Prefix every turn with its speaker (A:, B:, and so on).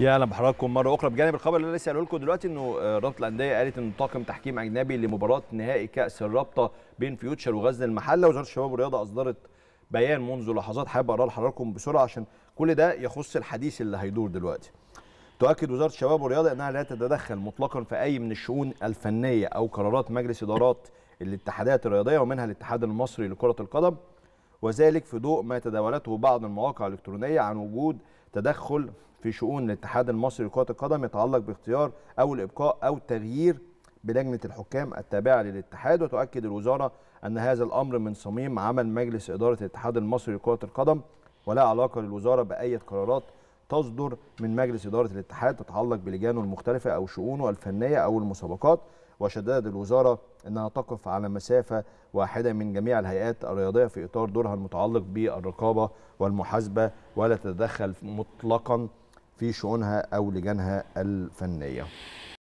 A: يا اهلا بحضراتكم مره اخرى بجانب الخبر اللي انا لسه قايله لكم دلوقتي انه رابطه الانديه قالت ان طاقم تحكيم اجنبي لمباراه نهائي كاس الرابطه بين فيوتشر وغزل المحله وزاره الشباب والرياضه اصدرت بيان منذ لحظات حابب اقراه لحضراتكم بسرعه عشان كل ده يخص الحديث اللي هيدور دلوقتي. تؤكد وزاره الشباب والرياضه انها لا تتدخل مطلقا في اي من الشؤون الفنيه او قرارات مجلس ادارات الاتحادات الرياضيه ومنها الاتحاد المصري لكره القدم وذلك في ضوء ما تداولته بعض المواقع الالكترونيه عن وجود تدخل في شؤون الاتحاد المصري لكرة القدم يتعلق باختيار أو الإبقاء أو التغيير بلجنة الحكام التابعة للاتحاد وتؤكد الوزارة أن هذا الأمر من صميم عمل مجلس إدارة الاتحاد المصري لكرة القدم ولا علاقة للوزارة بأي قرارات تصدر من مجلس إدارة الاتحاد تتعلق بلجانه المختلفة أو شؤونه الفنية أو المسابقات وشددت الوزارة أنها تقف على مسافة واحدة من جميع الهيئات الرياضية في إطار دورها المتعلق بالرقابة والمحاسبة ولا تتدخل مطلقا في شؤونها أو لجانها الفنية